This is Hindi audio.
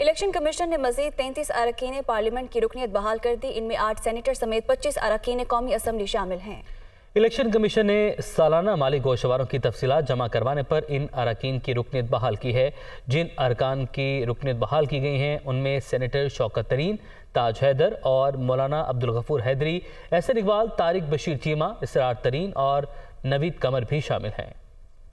इलेक्शन कमीशन ने मजीद तैंतीस अरकान पार्लियामेंट की रुकनीत बहाल कर दी इनमें आठ सेनेटर समेत पच्चीस अरकान कौमी असम्बली शामिल हैं इलेक्शन कमीशन ने सालाना माली गोशवारों की तफसीत जमा करवाने पर इन अरकान की रुकनीत बहाल की है जिन अरकान की रुकनीत बहाल की गई हैं उनमें सेनेटर शौकत तरीन ताज हैदर और मौलाना अब्दुल गफूर हैदरी एहसन इकबाल तारिक बशीर चीमा इसरार तरीन और नवीद कमर भी शामिल हैं